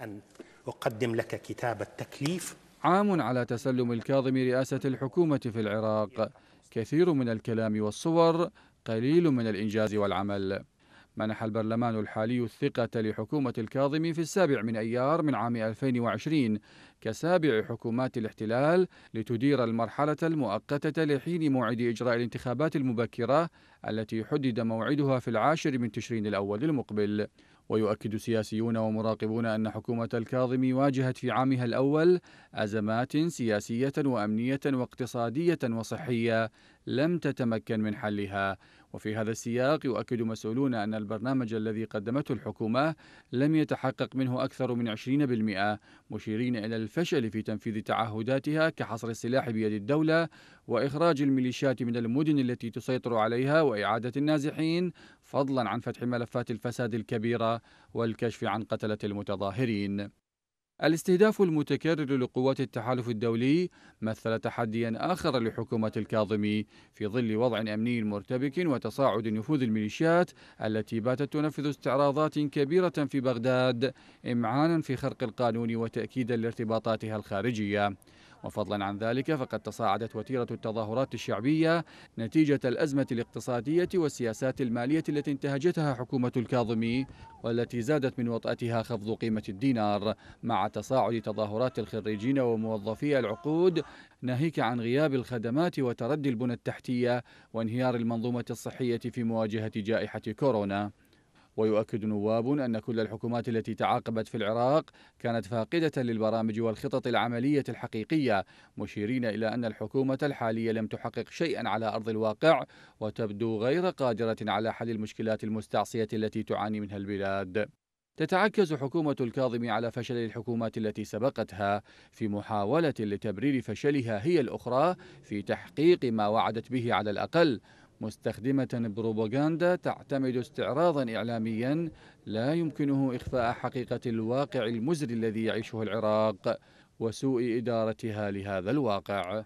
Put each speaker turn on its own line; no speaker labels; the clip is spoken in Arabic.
أن أقدم لك كتاب التكليف عام على تسلم الكاظم رئاسة الحكومة في العراق كثير من الكلام والصور قليل من الإنجاز والعمل منح البرلمان الحالي الثقة لحكومة الكاظم في السابع من أيار من عام 2020 كسابع حكومات الاحتلال لتدير المرحلة المؤقتة لحين موعد إجراء الانتخابات المبكرة التي حدد موعدها في العاشر من تشرين الأول المقبل ويؤكد سياسيون ومراقبون أن حكومة الكاظم واجهت في عامها الأول أزمات سياسية وأمنية واقتصادية وصحية لم تتمكن من حلها وفي هذا السياق يؤكد مسؤولون أن البرنامج الذي قدمته الحكومة لم يتحقق منه أكثر من 20% مشيرين إلى الفشل في تنفيذ تعهداتها كحصر السلاح بيد الدولة وإخراج الميليشيات من المدن التي تسيطر عليها وإعادة النازحين فضلا عن فتح ملفات الفساد الكبيرة والكشف عن قتلة المتظاهرين الاستهداف المتكرر لقوات التحالف الدولي مثل تحديا آخر لحكومة الكاظمي في ظل وضع أمني مرتبك وتصاعد نفوذ الميليشيات التي باتت تنفذ استعراضات كبيرة في بغداد إمعانا في خرق القانون وتأكيدا لارتباطاتها الخارجية وفضلا عن ذلك فقد تصاعدت وتيرة التظاهرات الشعبية نتيجة الأزمة الاقتصادية والسياسات المالية التي انتهجتها حكومة الكاظمي والتي زادت من وطأتها خفض قيمة الدينار مع تصاعد تظاهرات الخريجين وموظفي العقود ناهيك عن غياب الخدمات وتردي البنى التحتية وانهيار المنظومة الصحية في مواجهة جائحة كورونا ويؤكد نواب أن كل الحكومات التي تعاقبت في العراق كانت فاقدة للبرامج والخطط العملية الحقيقية مشيرين إلى أن الحكومة الحالية لم تحقق شيئا على أرض الواقع وتبدو غير قادرة على حل المشكلات المستعصية التي تعاني منها البلاد تتعكز حكومة الكاظم على فشل الحكومات التي سبقتها في محاولة لتبرير فشلها هي الأخرى في تحقيق ما وعدت به على الأقل مستخدمة بروباغاندا تعتمد استعراضا إعلاميا لا يمكنه إخفاء حقيقة الواقع المزري الذي يعيشه العراق وسوء إدارتها لهذا الواقع